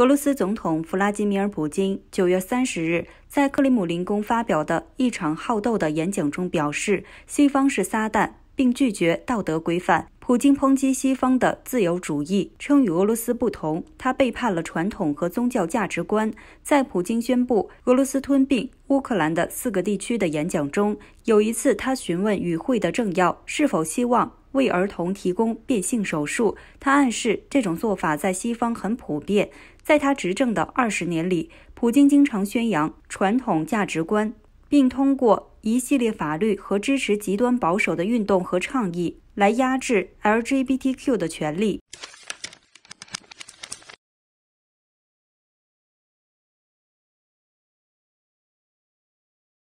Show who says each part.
Speaker 1: 俄罗斯总统弗拉基米尔·普京九月三十日在克里姆林宫发表的一场好斗的演讲中表示，西方是撒旦，并拒绝道德规范。普京抨击西方的自由主义，称与俄罗斯不同，他背叛了传统和宗教价值观。在普京宣布俄罗斯吞并乌克兰的四个地区的演讲中，有一次他询问与会的政要是否希望。为儿童提供变性手术，他暗示这种做法在西方很普遍。在他执政的二十年里，普京经常宣扬传统价值观，并通过一系列法律和支持极端保守的运动和倡议来压制 LGBTQ 的权利。